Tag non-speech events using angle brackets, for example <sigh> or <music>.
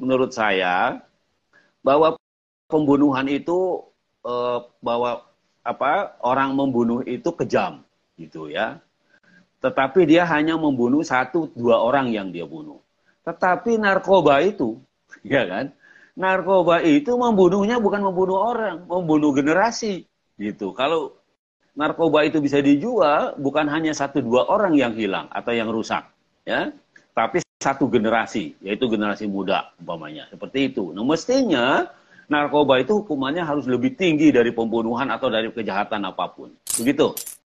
menurut saya bahwa pembunuhan itu eh, bahwa apa orang membunuh itu kejam gitu ya. Tetapi dia hanya membunuh satu dua orang yang dia bunuh. Tetapi narkoba itu, <laughs> ya kan? Narkoba itu membunuhnya bukan membunuh orang, membunuh generasi gitu. Kalau narkoba itu bisa dijual bukan hanya satu dua orang yang hilang atau yang rusak, ya. Tapi satu generasi, yaitu generasi muda umpamanya. Seperti itu. Nah, mestinya narkoba itu hukumannya harus lebih tinggi dari pembunuhan atau dari kejahatan apapun. Begitu.